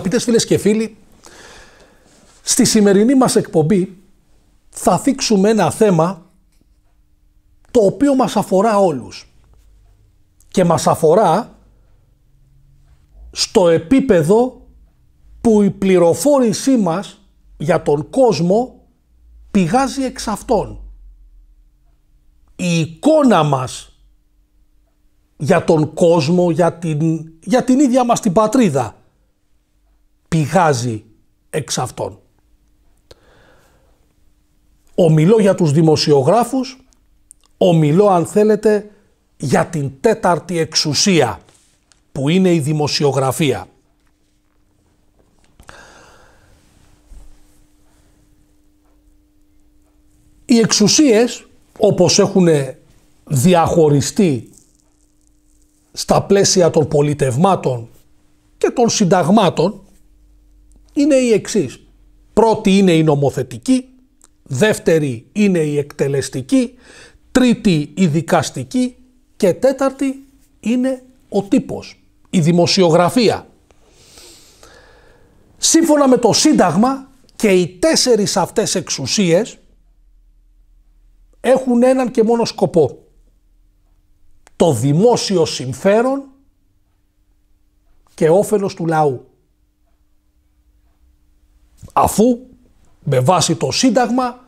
Αγαπητές φίλες και φίλοι, στη σημερινή μας εκπομπή θα θίξουμε ένα θέμα το οποίο μας αφορά όλους και μας αφορά στο επίπεδο που η πληροφόρησή μας για τον κόσμο πηγάζει εξ αυτών. Η εικόνα μας για τον κόσμο, για την, για την ίδια μας την πατρίδα πηγάζει εξ αυτών. Ομιλώ για τους δημοσιογράφους, ομιλώ αν θέλετε για την τέταρτη εξουσία που είναι η δημοσιογραφία. Οι εξουσίες όπως έχουν διαχωριστεί στα πλαίσια των πολιτευμάτων και των συνταγμάτων είναι η εξής. Πρώτη είναι η νομοθετική, δεύτερη είναι η εκτελεστική, τρίτη η δικαστική και τέταρτη είναι ο τύπος, η δημοσιογραφία. Σύμφωνα με το Σύνταγμα και οι τέσσερις αυτές εξουσίες έχουν έναν και μόνο σκοπό. Το δημόσιο συμφέρον και όφελος του λαού αφού με βάση το Σύνταγμα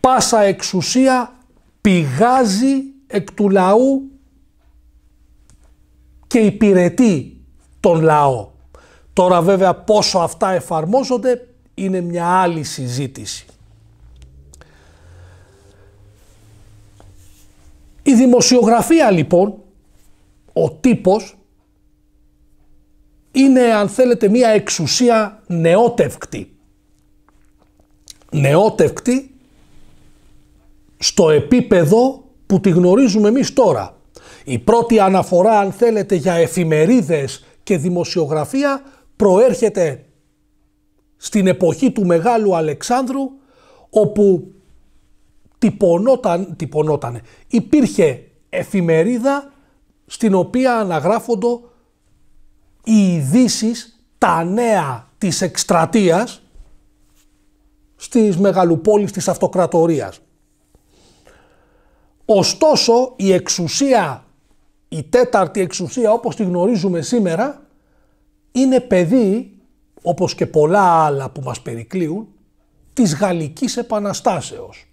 πάσα εξουσία πηγάζει εκ του λαού και υπηρετεί τον λαό. Τώρα βέβαια πόσο αυτά εφαρμόζονται είναι μια άλλη συζήτηση. Η δημοσιογραφία λοιπόν, ο τύπος, είναι αν θέλετε μία εξουσία νεότευκτη. Νεότευκτη στο επίπεδο που τη γνωρίζουμε εμείς τώρα. Η πρώτη αναφορά αν θέλετε για εφημερίδες και δημοσιογραφία προέρχεται στην εποχή του Μεγάλου Αλεξάνδρου όπου τυπωνόταν, τυπωνότανε. Υπήρχε εφημερίδα στην οποία αναγράφοντο οι ειδήσεις, τα νέα της εκστρατείας στις μεγαλοπόλεις της αυτοκρατορίας. Ωστόσο η εξουσία, η τέταρτη εξουσία όπως τη γνωρίζουμε σήμερα είναι παιδί, όπως και πολλά άλλα που μας περικλείουν, της Γαλλικής Επαναστάσεως.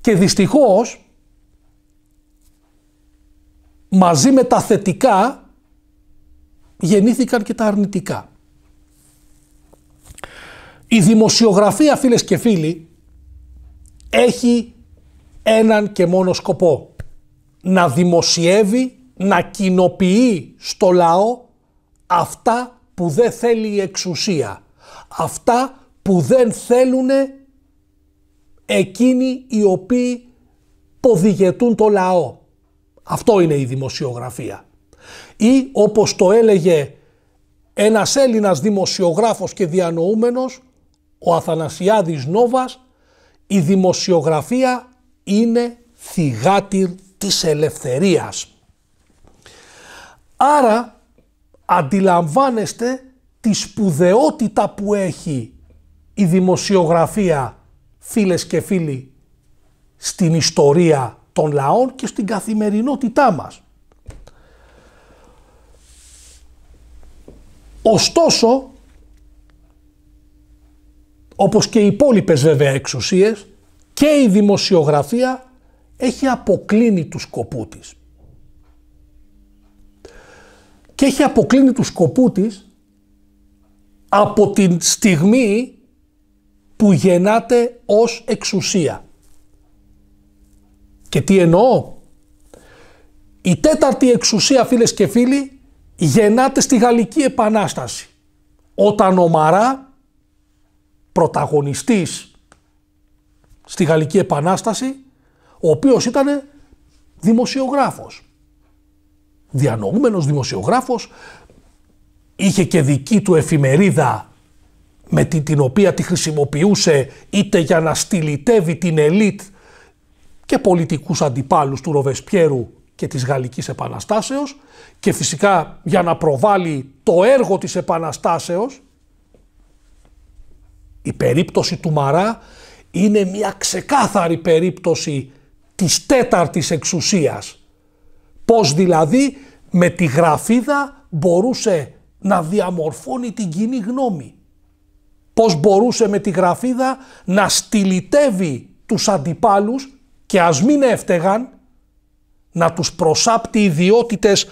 Και δυστυχώς, μαζί με τα θετικά, γεννήθηκαν και τα αρνητικά. Η δημοσιογραφία φίλες και φίλοι έχει έναν και μόνο σκοπό. Να δημοσιεύει, να κοινοποιεί στο λαό αυτά που δεν θέλει η εξουσία. Αυτά που δεν θέλουν εκείνοι οι οποίοι ποδηγετούν το λαό. Αυτό είναι η δημοσιογραφία ή όπως το έλεγε ένας Έλληνας δημοσιογράφος και διανοούμενος, ο Αθανασιάδης Νόβας, η δημοσιογραφία είναι θυγάτη της ελευθερίας. Άρα αντιλαμβάνεστε τη σπουδαιότητα που έχει η δημοσιογραφία φίλες και διανοουμενος ο αθανασιαδης νοβας η δημοσιογραφια ειναι θυγάτηρ της ελευθεριας αρα αντιλαμβανεστε τη σπουδαιοτητα που εχει η δημοσιογραφια φιλες και φιλοι στην ιστορία των λαών και στην καθημερινότητά μας. Ωστόσο, όπως και οι υπόλοιπες βέβαια εξουσίες, και η δημοσιογραφία έχει αποκλίνει του σκοπού της. Και έχει αποκλίνει του σκοπού της από την στιγμή που γεννάται ως εξουσία. Και τι εννοώ. Η τέταρτη εξουσία φίλες και φίλοι γεννάται στη Γαλλική Επανάσταση. Όταν ο Μαρά, πρωταγωνιστής στη Γαλλική Επανάσταση, ο οποίος ήταν δημοσιογράφος. Διανοούμενος δημοσιογράφος, είχε και δική του εφημερίδα με την, την οποία τη χρησιμοποιούσε είτε για να στυλιτεύει την ελίτ και πολιτικούς αντιπάλους του Ροβεσπιέρου και της Γαλλικής Επαναστάσεως και φυσικά για να προβάλλει το έργο της Επαναστάσεως η περίπτωση του Μαρά είναι μια ξεκάθαρη περίπτωση της τέταρτης εξουσίας. Πώς δηλαδή με τη γραφίδα μπορούσε να διαμορφώνει την κοινή γνώμη. Πώς μπορούσε με τη γραφίδα να στυλιτεύει τους αντιπάλους και ας μην έφτεγαν να τους προσάπτει ιδιότητες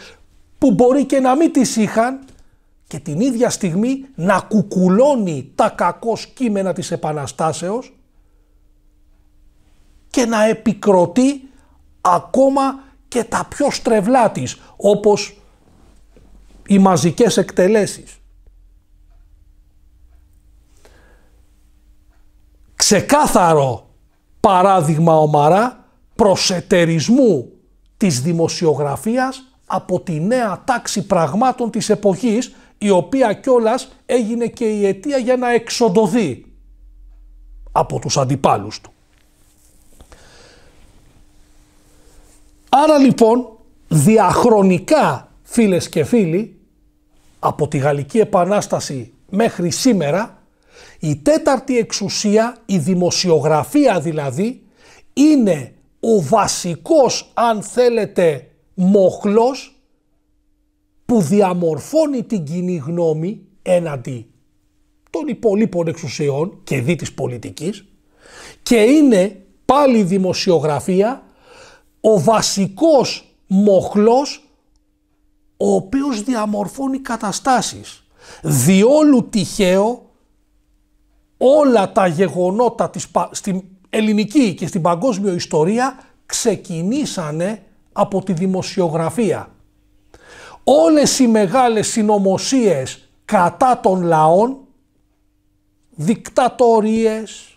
που μπορεί και να μην τις είχαν και την ίδια στιγμή να κουκουλώνει τα κακό κείμενα της Επαναστάσεως και να επικροτεί ακόμα και τα πιο στρεβλά της, όπως οι μαζικές εκτελέσεις. Ξεκάθαρο παράδειγμα ομαρά προσετερισμού της δημοσιογραφίας από τη νέα τάξη πραγμάτων της εποχής, η οποία κιόλας έγινε και η αιτία για να εξοντωθεί από τους αντιπάλους του. Άρα λοιπόν, διαχρονικά φίλες και φίλοι, από τη Γαλλική Επανάσταση μέχρι σήμερα, η τέταρτη εξουσία, η δημοσιογραφία δηλαδή, είναι ο βασικός αν θέλετε μοχλός που διαμορφώνει την κοινή γνώμη έναντι των υπολείπων εξουσιών και δι της πολιτικής και είναι πάλι δημοσιογραφία ο βασικός μοχλός ο οποίος διαμορφώνει καταστάσεις. Διόλου τυχαίο όλα τα γεγονότα της, στην ελληνική και στην παγκόσμια ιστορία ξεκινήσανε από τη δημοσιογραφία. Όλες οι μεγάλες συνωμοσίες κατά των λαών, δικτατορίες,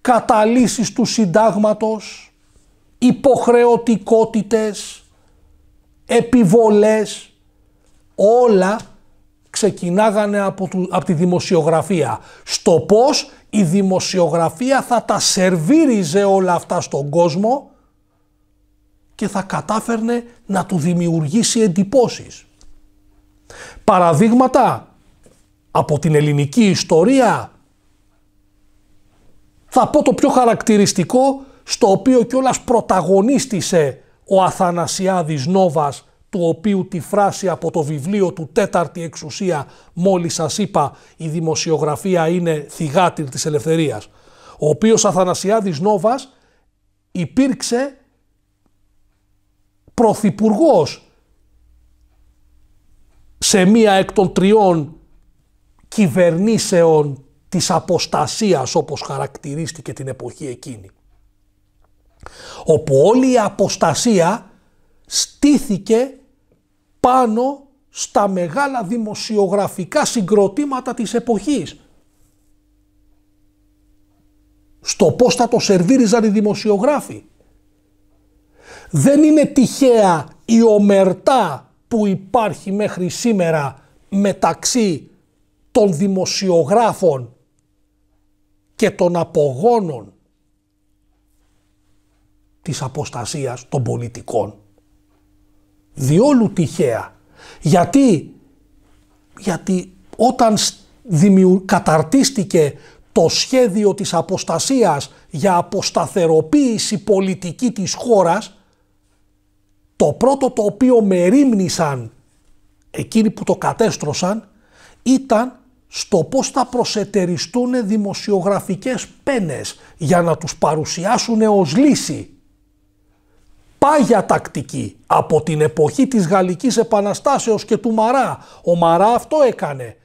καταλύσεις του συντάγματος, υποχρεωτικότητες, επιβολές, όλα ξεκινάγανε από, τη δημοσιογραφία. Στο πώς η δημοσιογραφία θα τα σερβίριζε όλα αυτά στον κόσμο και θα κατάφερνε να του δημιουργήσει εντυπώσεις. Παραδείγματα από την ελληνική ιστορία θα πω το πιο χαρακτηριστικό στο οποίο κιόλας πρωταγωνίστησε ο Αθανασιάδης Νόβας του οποίου τη φράση από το βιβλίο του «Τέταρτη εξουσία» μόλις σας είπα η δημοσιογραφία είναι θυγάτηρ της ελευθερίας, ο οποίος Αθανασιάδης Νόβας υπήρξε Πρωθυπουργός σε μία εκ των τριών κυβερνήσεων της αποστασίας όπως χαρακτηρίστηκε την εποχή εκείνη. Όπου όλη η αποστασία στήθηκε πάνω στα μεγάλα δημοσιογραφικά συγκροτήματα της εποχής. Στο πώς θα το σερβίριζαν οι δημοσιογράφοι. Δεν είναι τυχαία η ομερτά που υπάρχει μέχρι σήμερα μεταξύ των δημοσιογράφων και των απογόνων της αποστασίας των πολιτικών. Διόλου τυχαία. Γιατί, γιατί όταν δημιου... καταρτίστηκε το σχέδιο της αποστασίας για αποσταθεροποίηση πολιτική της χώρας, το πρώτο το οποίο με ρίμνησαν εκείνοι που το κατέστρωσαν ήταν στο πώς θα προσετεριστούν δημοσιογραφικές πένες για να τους παρουσιάσουν ως λύση πάγια τακτική από την εποχή της Γαλλικής Επαναστάσεως και του Μαρά. Ο Μαρά αυτό έκανε.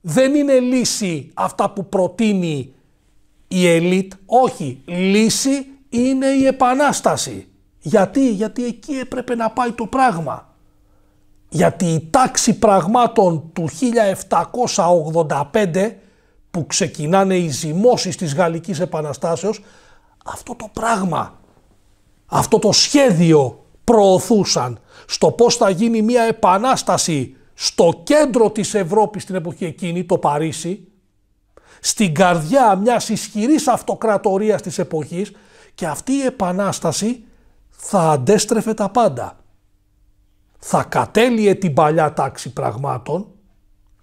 Δεν είναι λύση αυτά που προτείνει η ελίτ. Όχι, λύση είναι η επανάσταση. Γιατί, γιατί εκεί έπρεπε να πάει το πράγμα. Γιατί η τάξη πραγμάτων του 1785 που ξεκινάνε οι ζυμώσεις της Γαλλικής Επαναστάσεως, αυτό το πράγμα αυτό το σχέδιο προωθούσαν στο πώς θα γίνει μια επανάσταση στο κέντρο της Ευρώπης την εποχή εκείνη, το Παρίσι, στην καρδιά μιας ισχυρής αυτοκρατορίας της εποχής και αυτή η επανάσταση θα αντέστρεφε τα πάντα. Θα κατέλυε την παλιά τάξη πραγμάτων,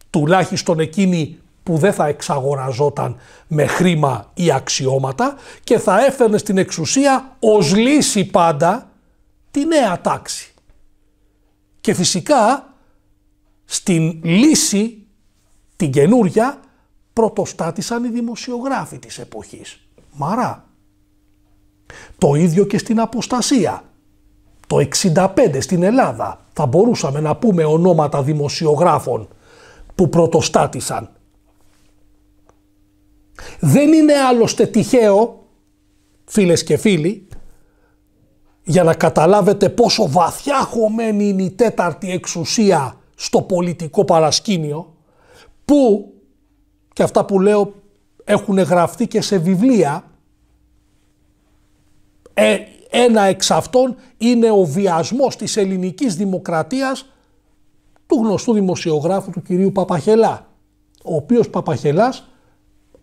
τουλάχιστον εκείνη που δεν θα εξαγοραζόταν με χρήμα ή αξιώματα και θα έφερνε στην εξουσία ως λύση πάντα τη νέα τάξη. Και φυσικά στην λύση την καινούρια πρωτοστάτησαν οι δημοσιογράφοι της εποχής. Μαρά. Το ίδιο και στην αποστασία. Το 65 στην Ελλάδα θα μπορούσαμε να πούμε ονόματα δημοσιογράφων που πρωτοστάτησαν δεν είναι άλλωστε τυχαίο, φίλες και φίλοι, για να καταλάβετε πόσο βαθιά χωμένη είναι η τέταρτη εξουσία στο πολιτικό παρασκήνιο, που, και αυτά που λέω έχουν γραφτεί και σε βιβλία, ε, ένα εξ αυτών είναι ο βιασμός της ελληνικής δημοκρατίας του γνωστού δημοσιογράφου του κυρίου Παπαχελά, ο οποίος Παπαχελάς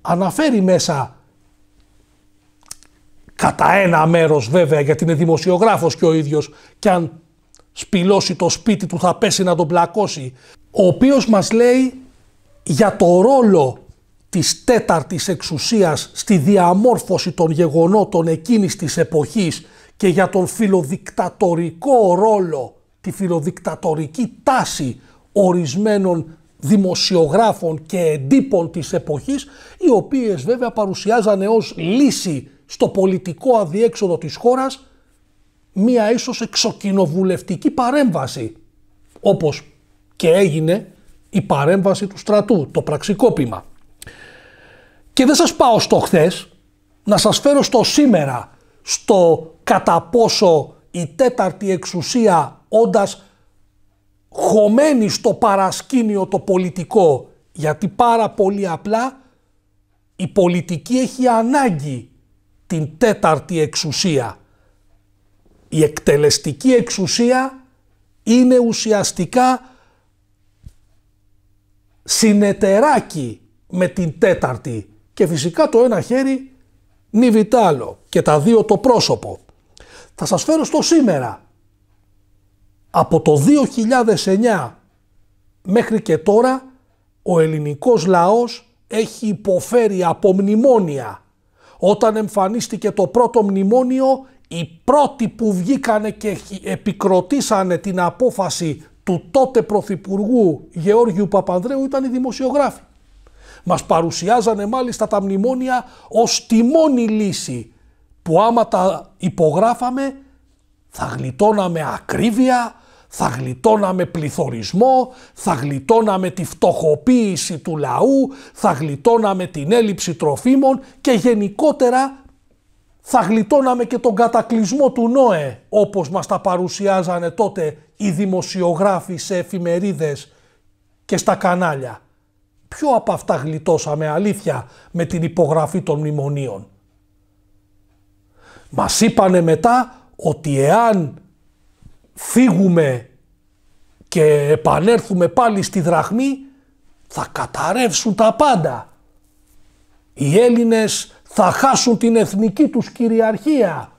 αναφέρει μέσα κατά ένα μέρος βέβαια γιατί είναι δημοσιογράφος και ο ίδιος και αν σπηλώσει το σπίτι του θα πέσει να τον πλακώσει ο οποίος μας λέει για το ρόλο της τέταρτης εξουσίας στη διαμόρφωση των γεγονότων εκείνης της εποχής και για τον φιλοδικτατορικό ρόλο, τη φιλοδικτατορική τάση ορισμένων δημοσιογράφων και εντύπων της εποχής, οι οποίες βέβαια παρουσιάζανε ως λύση στο πολιτικό αδιέξοδο της χώρας μία ίσως εξοκοινοβουλευτική παρέμβαση, όπως και έγινε η παρέμβαση του στρατού, το πραξικόπημα. Και δεν σας πάω στο χθες, να σας φέρω στο σήμερα, στο κατά πόσο η τέταρτη εξουσία όντας χωμένη στο παρασκήνιο το πολιτικό, γιατί πάρα πολύ απλά η πολιτική έχει ανάγκη την τέταρτη εξουσία. Η εκτελεστική εξουσία είναι ουσιαστικά συνεταιράκι με την τέταρτη και φυσικά το ένα χέρι νιβιτάλο και τα δύο το πρόσωπο. Θα σας φέρω στο σήμερα από το 2009 μέχρι και τώρα ο ελληνικός λαός έχει υποφέρει από μνημόνια. Όταν εμφανίστηκε το πρώτο μνημόνιο, οι πρώτοι που βγήκανε και επικροτήσανε την απόφαση του τότε Πρωθυπουργού Γεώργιου Παπανδρέου ήταν οι δημοσιογράφοι. Μας παρουσιάζανε μάλιστα τα μνημόνια ως μόνη λύση που άμα τα υπογράφαμε θα γλιτώναμε ακρίβεια, θα γλιτώναμε πληθωρισμό, θα γλιτώναμε τη φτωχοποίηση του λαού, θα γλιτώναμε την έλλειψη τροφίμων και γενικότερα θα γλιτώναμε και τον κατακλυσμό του Νόε, όπως μας τα παρουσιάζανε τότε οι δημοσιογράφοι σε εφημερίδες και στα κανάλια. Ποιο από αυτά γλιτώσαμε αλήθεια με την υπογραφή των μνημονίων. Μας είπανε μετά ότι εάν φύγουμε και επανέλθουμε πάλι στη δραχμή θα καταρρεύσουν τα πάντα. Οι Έλληνες θα χάσουν την εθνική τους κυριαρχία.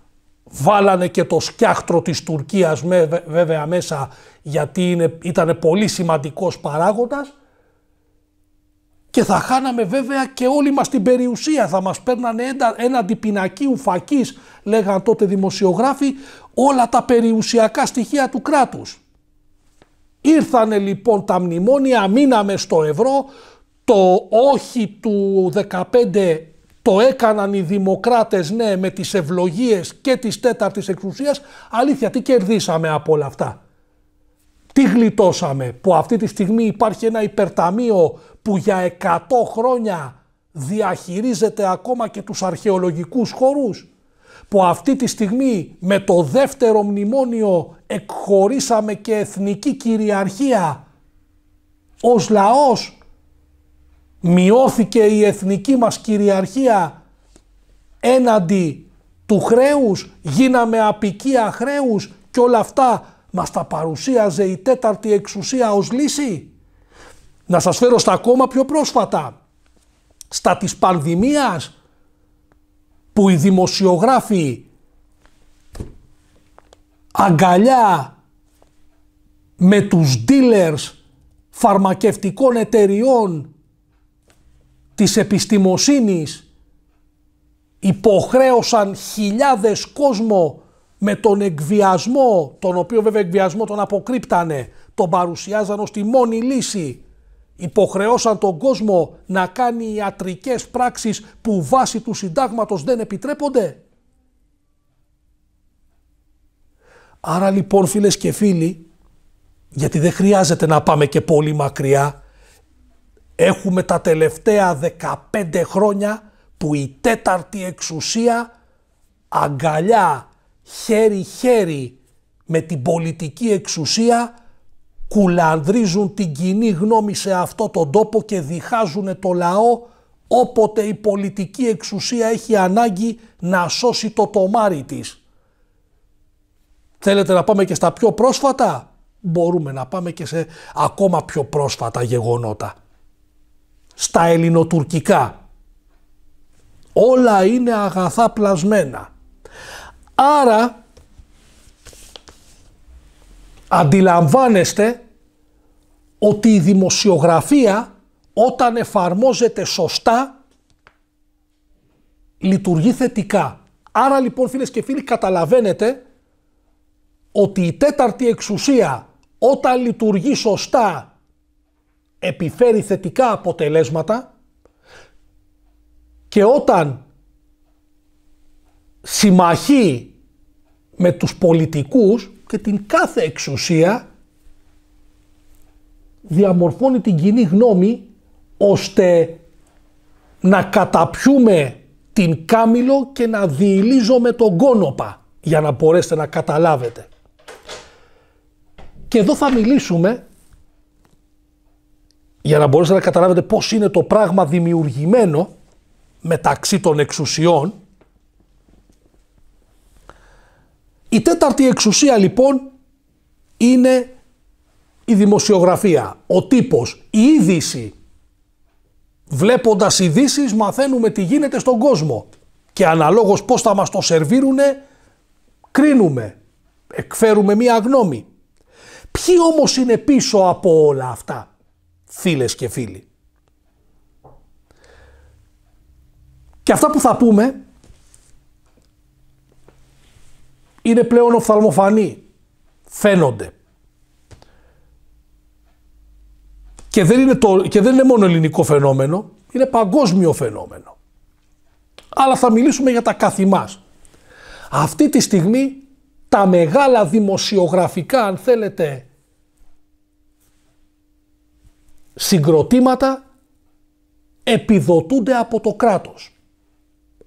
Βάλανε και το σκιάχτρο της Τουρκίας βέβαια μέσα γιατί ήταν πολύ σημαντικός παράγοντας και θα χάναμε βέβαια και όλη μας την περιουσία. Θα μας παίρνανε ένα πινακίου φακής, λέγαν τότε δημοσιογράφοι, όλα τα περιουσιακά στοιχεία του κράτους. Ήρθανε λοιπόν τα μνημόνια, μείναμε στο ευρώ, το όχι του 15 το έκαναν οι δημοκράτες ναι με τις ευλογίες και τις τέταρτης εξουσίας, αλήθεια τι κερδίσαμε από όλα αυτά. Τι γλιτώσαμε που αυτή τη στιγμή υπάρχει ένα υπερταμείο που για 100 χρόνια διαχειρίζεται ακόμα και τους αρχαιολογικούς χώρους που αυτή τη στιγμή με το δεύτερο μνημόνιο εκχωρήσαμε και εθνική κυριαρχία ως λαός μειώθηκε η εθνική μας κυριαρχία έναντι του χρέους, γίναμε απικία χρέους και όλα αυτά μας τα παρουσίαζε η τέταρτη εξουσία ως λύση. Να σας φέρω στα ακόμα πιο πρόσφατα, στα της πανδημίας που οι δημοσιογράφοι αγκαλιά με τους dealers φαρμακευτικών εταιριών της επιστημοσύνης υποχρέωσαν χιλιάδες κόσμο με τον εκβιασμό, τον οποίο βέβαια εκβιασμό τον αποκρύπτανε, τον παρουσιάζαν ως τη μόνη λύση Υποχρεώσαν τον κόσμο να κάνει ιατρικές πράξεις που βάσει του συντάγματος δεν επιτρέπονται. Άρα λοιπόν φίλες και φίλοι, γιατί δεν χρειάζεται να πάμε και πολύ μακριά, έχουμε τα τελευταία 15 χρόνια που η τέταρτη εξουσία αγκαλιά χέρι-χέρι με την πολιτική εξουσία κουλανδρίζουν την κοινή γνώμη σε αυτό τον τόπο και διχάζουν το λαό όποτε η πολιτική εξουσία έχει ανάγκη να σώσει το τομάρι της. Θέλετε να πάμε και στα πιο πρόσφατα. Μπορούμε να πάμε και σε ακόμα πιο πρόσφατα γεγονότα. Στα ελληνοτουρκικά. Όλα είναι αγαθά πλασμένα. Άρα Αντιλαμβάνεστε ότι η δημοσιογραφία όταν εφαρμόζεται σωστά λειτουργεί θετικά. Άρα λοιπόν φίλες και φίλοι καταλαβαίνετε ότι η τέταρτη εξουσία όταν λειτουργεί σωστά επιφέρει θετικά αποτελέσματα και όταν συμμαχεί με τους πολιτικούς και την κάθε εξουσία διαμορφώνει την κοινή γνώμη ώστε να καταπιούμε την κάμιλο και να διηλίζομαι τον κόνοπα για να μπορέσετε να καταλάβετε. Και εδώ θα μιλήσουμε για να μπορέσετε να καταλάβετε πώς είναι το πράγμα δημιουργημένο μεταξύ των εξουσιών Η τέταρτη εξουσία λοιπόν είναι η δημοσιογραφία, ο τύπος, η είδηση. Βλέποντας ειδήσεις μαθαίνουμε τι γίνεται στον κόσμο και αναλόγως πώς θα μας το σερβίρουνε κρίνουμε, εκφέρουμε μία γνώμη. Ποιοι όμως είναι πίσω από όλα αυτά, φίλες και φίλοι. Και αυτά που θα πούμε είναι πλέον οφθαλμοφανή. Φαίνονται. Και δεν, είναι το, και δεν είναι μόνο ελληνικό φαινόμενο, είναι παγκόσμιο φαινόμενο. Αλλά θα μιλήσουμε για τα κάθε Αυτή τη στιγμή τα μεγάλα δημοσιογραφικά, αν θέλετε, συγκροτήματα επιδοτούνται από το κράτος.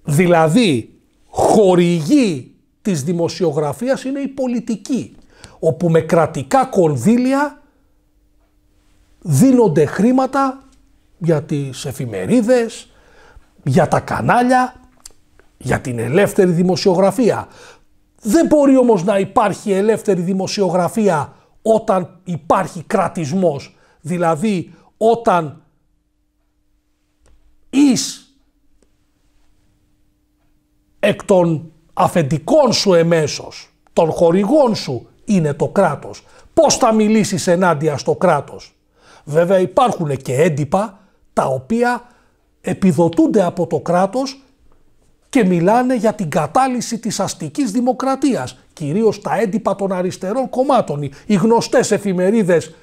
Δηλαδή, χορηγεί της δημοσιογραφίας είναι η πολιτική, όπου με κρατικά κονδύλια δίνονται χρήματα για τις εφημερίδες, για τα κανάλια, για την ελεύθερη δημοσιογραφία. Δεν μπορεί όμως να υπάρχει ελεύθερη δημοσιογραφία όταν υπάρχει κρατισμός, δηλαδή όταν εις εκ των αφεντικών σου εμέσως, των χορηγών σου είναι το κράτος. Πώς θα μιλήσεις ενάντια στο κράτος. Βέβαια υπάρχουν και έντυπα τα οποία επιδοτούνται από το κράτος και μιλάνε για την κατάλυση της αστικής δημοκρατίας, κυρίως τα έντυπα των αριστερών κομμάτων, οι γνωστές εφημερίδες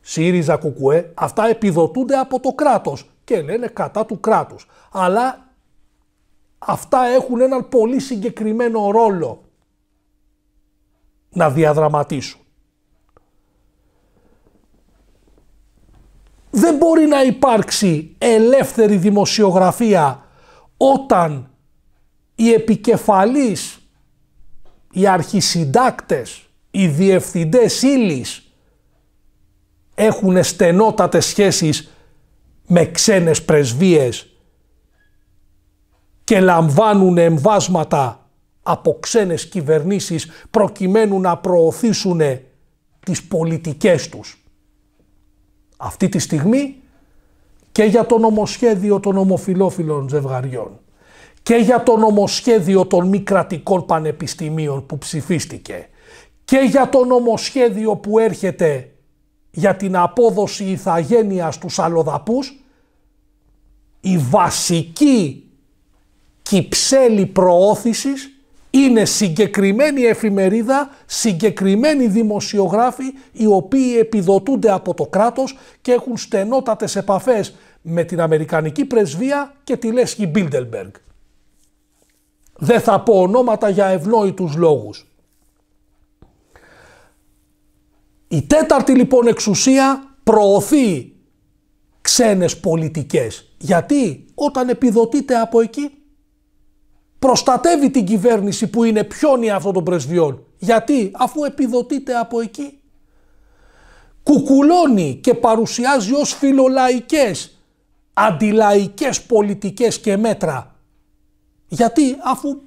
ΣΥΡΙΖΑ ΚΟΚΟΕ, αυτά επιδοτούνται από το κράτος και λένε κατά του κράτους. Αλλά αυτά έχουν έναν πολύ συγκεκριμένο ρόλο να διαδραματίσουν. Δεν μπορεί να υπάρξει ελεύθερη δημοσιογραφία όταν οι επικεφαλής, οι αρχισυντάκτες, οι διευθυντές ύλης έχουν στενότατες σχέσεις με ξένες πρεσβείες και λαμβάνουν εμβάσματα από ξένες κυβερνήσεις προκειμένου να προωθήσουν τις πολιτικές τους. Αυτή τη στιγμή και για το νομοσχέδιο των ομοφιλόφιλων ζευγαριών και για το νομοσχέδιο των μη κρατικών πανεπιστημίων που ψηφίστηκε και για το νομοσχέδιο που έρχεται για την απόδοση ηθαγένειας στους αλλοδαπούς, η βασική κυψέλη προώθησης είναι συγκεκριμένη εφημερίδα, συγκεκριμένοι δημοσιογράφοι οι οποίοι επιδοτούνται από το κράτος και έχουν στενότατες επαφές με την Αμερικανική πρεσβεία και τη Λέσχη Μπίλτελμπεργκ. Δεν θα πω ονόματα για ευνόητους λόγους. Η τέταρτη λοιπόν εξουσία προωθεί ξένες πολιτικές. Γιατί όταν επιδοτείται από εκεί προστατεύει την κυβέρνηση που είναι πιόνια αυτό των πρεσβειών. Γιατί αφού επιδοτείται από εκεί κουκουλώνει και παρουσιάζει ως φιλολαϊκές, αντιλαϊκές πολιτικές και μέτρα. Γιατί αφού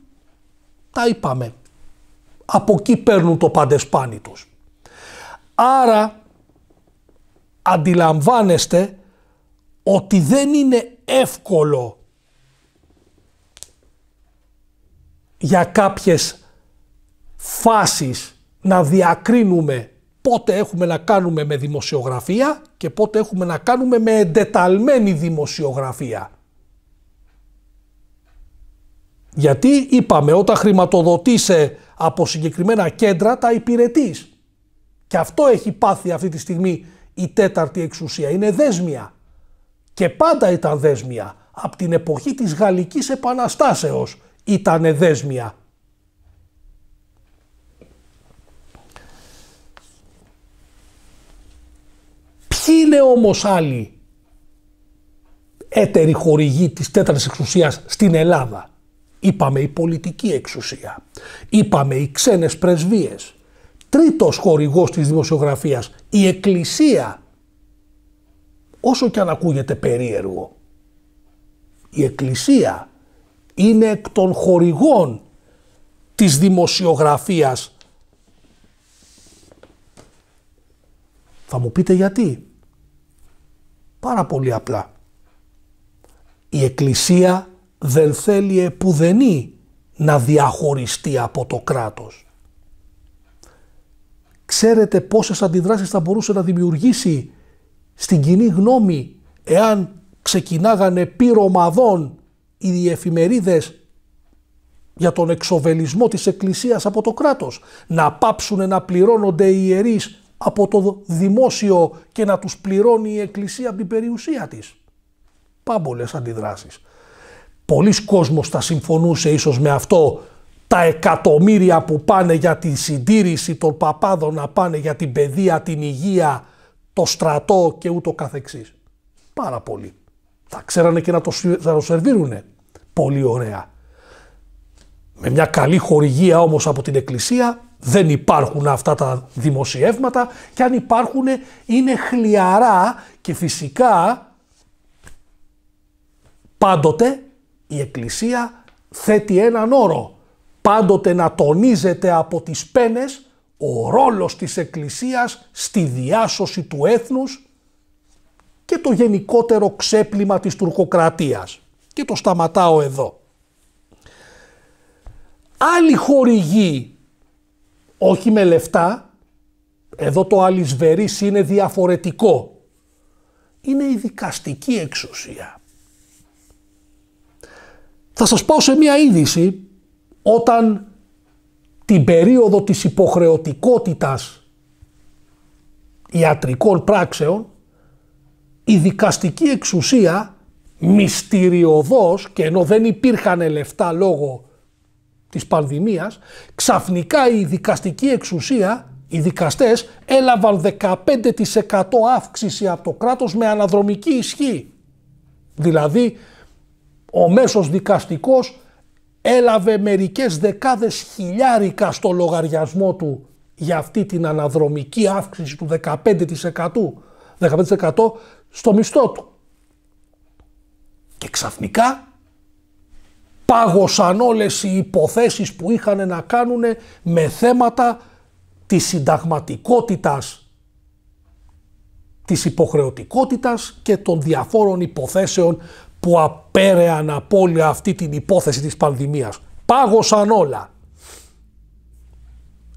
τα είπαμε, από εκεί παίρνουν το παντεσπάνι τους. Άρα αντιλαμβάνεστε ότι δεν είναι εύκολο για κάποιες φάσεις να διακρίνουμε πότε έχουμε να κάνουμε με δημοσιογραφία και πότε έχουμε να κάνουμε με εντεταλμένη δημοσιογραφία. Γιατί είπαμε όταν χρηματοδοτήσε από συγκεκριμένα κέντρα τα υπηρετείς. Και αυτό έχει πάθει αυτή τη στιγμή η τέταρτη εξουσία. Είναι δέσμια. Και πάντα ήταν δέσμια. Από την εποχή της Γαλλικής Επαναστάσεως ήτανε δέσμια. Ποιοι είναι όμως άλλοι έτεροι χορηγοί της τέταρτης εξουσίας στην Ελλάδα. Είπαμε η πολιτική εξουσία. Είπαμε οι ξένες πρεσβείες. Τρίτος χορηγός της δημοσιογραφίας, η Εκκλησία. Όσο και αν ακούγεται περίεργο. Η Εκκλησία είναι εκ των χορηγών της δημοσιογραφίας. Θα μου πείτε γιατί. Πάρα πολύ απλά. Η Εκκλησία δεν θέλει επουδενή να διαχωριστεί από το κράτος. Ξέρετε πόσες αντιδράσεις θα μπορούσε να δημιουργήσει στην κοινή γνώμη εάν ξεκινάγανε πυρομαδών οι εφημερίδες για τον εξοβελισμό της Εκκλησίας από το κράτος, να πάψουν να πληρώνονται οι ιερείς από το δημόσιο και να τους πληρώνει η Εκκλησία από την περιουσία της. Πάμπολες αντιδράσεις. Πολλοί κόσμος θα συμφωνούσε ίσως με αυτό τα εκατομμύρια που πάνε για τη συντήρηση των παπάδων να πάνε για την παιδεία, την υγεία, το στρατό και ούτω καθεξής. Πάρα πολύ θα ξέρανε και να το, θα σερβίρουνε πολύ ωραία. Με μια καλή χορηγία όμως από την Εκκλησία δεν υπάρχουν αυτά τα δημοσιεύματα και αν υπάρχουν είναι χλιαρά και φυσικά πάντοτε η Εκκλησία θέτει έναν όρο. Πάντοτε να τονίζεται από τις πένες ο ρόλος της Εκκλησίας στη διάσωση του έθνους και το γενικότερο ξέπλυμα της τουρκοκρατίας. Και το σταματάω εδώ. Άλλοι χορηγοί, όχι με λεφτά, εδώ το αλυσβερίς είναι διαφορετικό. Είναι η δικαστική εξουσία. Θα σας πάω σε μία είδηση όταν την περίοδο της υποχρεωτικότητας ιατρικών πράξεων η δικαστική εξουσία μυστηριωδώς και ενώ δεν υπήρχαν λεφτά λόγω της πανδημίας, ξαφνικά η δικαστική εξουσία, οι δικαστές έλαβαν 15% αύξηση από το κράτος με αναδρομική ισχύ. Δηλαδή ο μέσος δικαστικός έλαβε μερικές δεκάδες χιλιάρικα στο λογαριασμό του για αυτή την αναδρομική αύξηση του 15%. 15% στο μισθό του. Και ξαφνικά πάγωσαν όλες οι υποθέσεις που είχαν να κάνουν με θέματα της συνταγματικότητας, της υποχρεωτικότητας και των διαφόρων υποθέσεων που απέρεαν από όλη αυτή την υπόθεση της πανδημίας. Πάγωσαν όλα.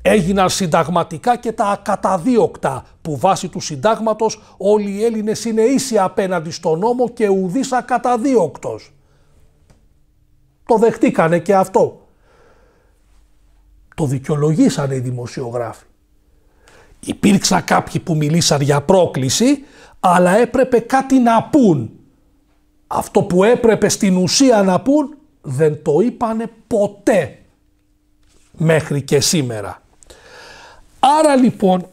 Έγιναν συνταγματικά και τα ακαταδίωκτα που βάσει του συντάγματος όλοι οι Έλληνες είναι ίσοι απέναντι στον νόμο και ουδείς ακαταδίωκτος. Το δεχτήκανε και αυτό. Το δικαιολογήσανε οι δημοσιογράφοι. Υπήρξαν κάποιοι που μιλήσαν για πρόκληση, αλλά έπρεπε κάτι να πούν. Αυτό που έπρεπε στην ουσία να πούν δεν το είπανε ποτέ μέχρι και σήμερα. Άρα λοιπόν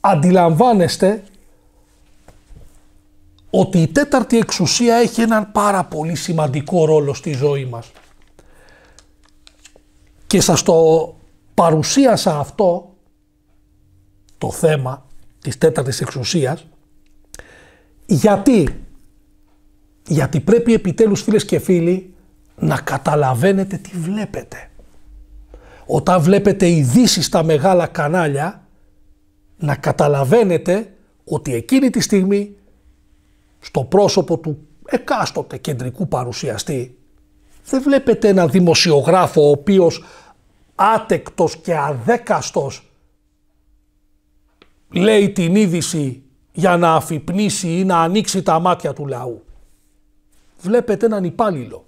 αντιλαμβάνεστε ότι η τέταρτη εξουσία έχει έναν πάρα πολύ σημαντικό ρόλο στη ζωή μας. Και σας το παρουσίασα αυτό, το θέμα της τέταρτης εξουσίας, γιατί, γιατί πρέπει επιτέλους φίλες και φίλοι να καταλαβαίνετε τι βλέπετε. Όταν βλέπετε ειδήσει στα μεγάλα κανάλια, να καταλαβαίνετε ότι εκείνη τη στιγμή στο πρόσωπο του εκάστοτε κεντρικού παρουσιαστή δεν βλέπετε έναν δημοσιογράφο ο οποίος άτεκτος και αδέκαστος λέει την είδηση για να αφυπνήσει ή να ανοίξει τα μάτια του λαού. Βλέπετε έναν υπάλληλο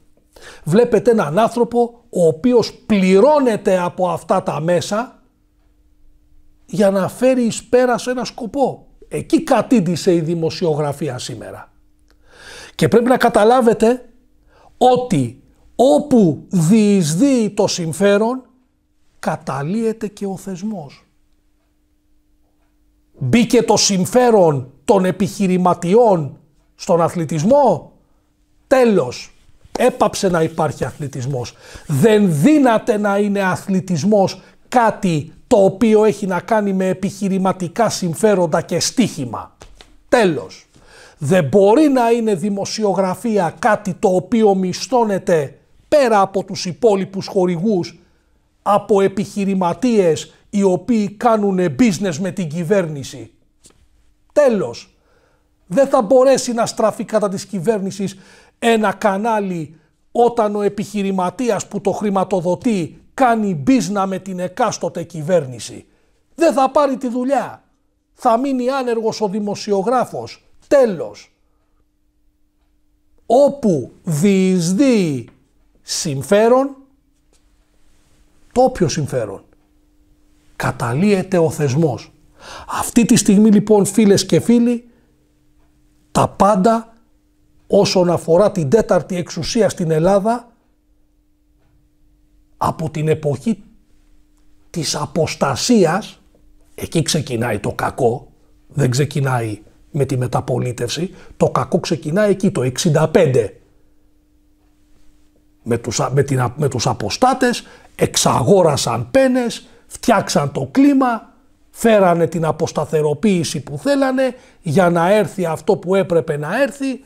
βλέπετε έναν άνθρωπο ο οποίος πληρώνεται από αυτά τα μέσα για να φέρει εις πέρα σε ένα σκοπό. Εκεί κατήντησε η δημοσιογραφία σήμερα. Και πρέπει να καταλάβετε ότι όπου διεισδύει το συμφέρον καταλύεται και ο θεσμός. Μπήκε το συμφέρον των επιχειρηματιών στον αθλητισμό, τέλος. Έπαψε να υπάρχει αθλητισμός. Δεν δύναται να είναι αθλητισμός κάτι το οποίο έχει να κάνει με επιχειρηματικά συμφέροντα και στίχημα. Τέλος. Δεν μπορεί να είναι δημοσιογραφία κάτι το οποίο μισθώνεται πέρα από τους υπόλοιπους χορηγούς από επιχειρηματίες οι οποίοι κάνουν business με την κυβέρνηση. Τέλος. Δεν θα μπορέσει να στραφεί κατά της κυβέρνησης ένα κανάλι όταν ο επιχειρηματίας που το χρηματοδοτεί κάνει μπίζνα με την εκάστοτε κυβέρνηση. Δεν θα πάρει τη δουλειά. Θα μείνει άνεργος ο δημοσιογράφος. Τέλος. Όπου διεισδύει συμφέρον, το όποιο συμφέρον, καταλύεται ο θεσμός. Αυτή τη στιγμή λοιπόν φίλες και φίλοι, τα πάντα όσον αφορά την τέταρτη εξουσία στην Ελλάδα από την εποχή της αποστασίας, εκεί ξεκινάει το κακό, δεν ξεκινάει με τη μεταπολίτευση, το κακό ξεκινάει εκεί το 65. Με τους, με, την, με τους αποστάτες, εξαγόρασαν πένες, φτιάξαν το κλίμα, φέρανε την αποσταθεροποίηση που θέλανε για να έρθει αυτό που έπρεπε να έρθει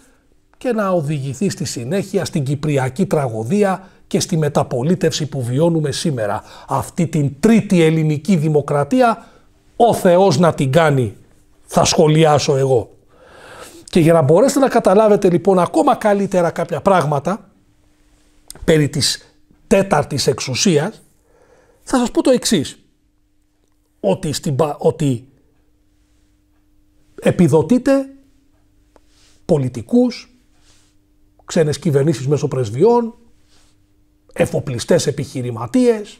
και να οδηγηθεί στη συνέχεια στην Κυπριακή τραγωδία και στη μεταπολίτευση που βιώνουμε σήμερα. Αυτή την τρίτη ελληνική δημοκρατία, ο Θεός να την κάνει, θα σχολιάσω εγώ. Και για να μπορέσετε να καταλάβετε λοιπόν ακόμα καλύτερα κάποια πράγματα περί της τέταρτης εξουσίας, θα σας πω το εξής. Ότι, στην, ότι πολιτικούς, ξένες κυβερνήσεις μέσω πρεσβειών, εφοπλιστές επιχειρηματίες,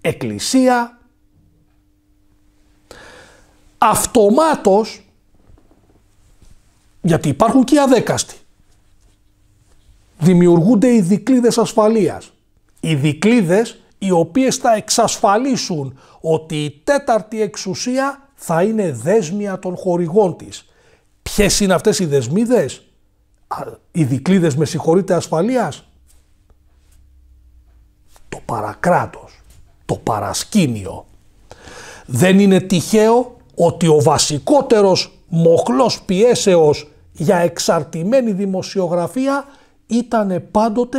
εκκλησία. Αυτομάτως, γιατί υπάρχουν και οι αδέκαστοι, δημιουργούνται οι δικλίδες ασφαλείας. Οι δικλίδες οι οποίες θα εξασφαλίσουν ότι η τέταρτη εξουσία θα είναι δέσμια των χορηγών της. Ποιες είναι αυτές οι δεσμίδες? οι δικλίδες με συγχωρείτε ασφαλείας. Το παρακράτος, το παρασκήνιο. Δεν είναι τυχαίο ότι ο βασικότερος μοχλός πιέσεως για εξαρτημένη δημοσιογραφία ήταν πάντοτε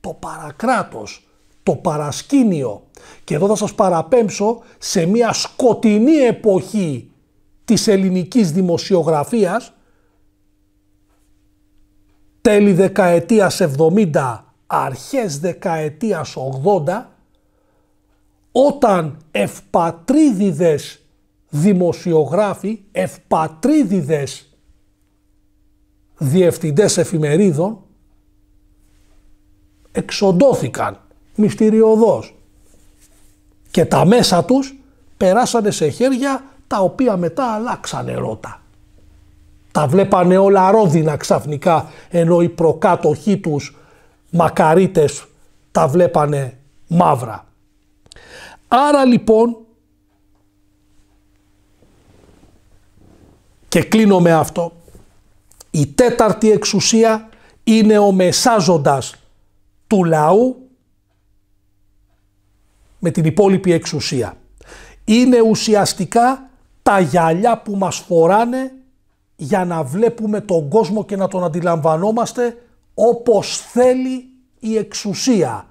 το παρακράτος, το παρασκήνιο. Και εδώ θα σας παραπέμψω σε μια σκοτεινή εποχή της ελληνικής δημοσιογραφίας τέλη δεκαετίας 70, αρχές δεκαετίας 80, όταν ευπατρίδιδες δημοσιογράφοι, ευπατρίδιδες διευθυντές εφημερίδων, εξοντώθηκαν μυστηριωδώς και τα μέσα τους περάσανε σε χέρια τα οποία μετά αλλάξανε ρότα. Τα βλέπανε όλα ρόδινα ξαφνικά, ενώ οι προκάτοχοί τους μακαρίτες τα βλέπανε μαύρα. Άρα λοιπόν, και κλείνω με αυτό, η τέταρτη εξουσία είναι ο μεσάζοντας του λαού με την υπόλοιπη εξουσία. Είναι ουσιαστικά τα γυαλιά που μας φοράνε για να βλέπουμε τον κόσμο και να τον αντιλαμβανόμαστε όπως θέλει η εξουσία.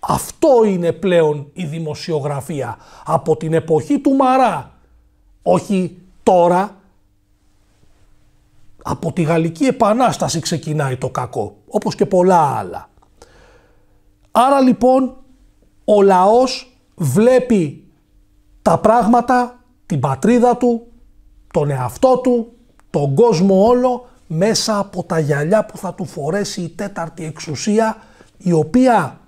Αυτό είναι πλέον η δημοσιογραφία από την εποχή του Μαρά, όχι τώρα. Από τη Γαλλική Επανάσταση ξεκινάει το κακό, όπως και πολλά άλλα. Άρα λοιπόν ο λαός βλέπει τα πράγματα, την πατρίδα του, τον εαυτό του, τον κόσμο όλο μέσα από τα γυαλιά που θα του φορέσει η τέταρτη εξουσία η οποία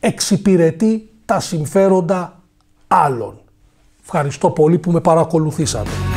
εξυπηρετεί τα συμφέροντα άλλων. Ευχαριστώ πολύ που με παρακολουθήσατε.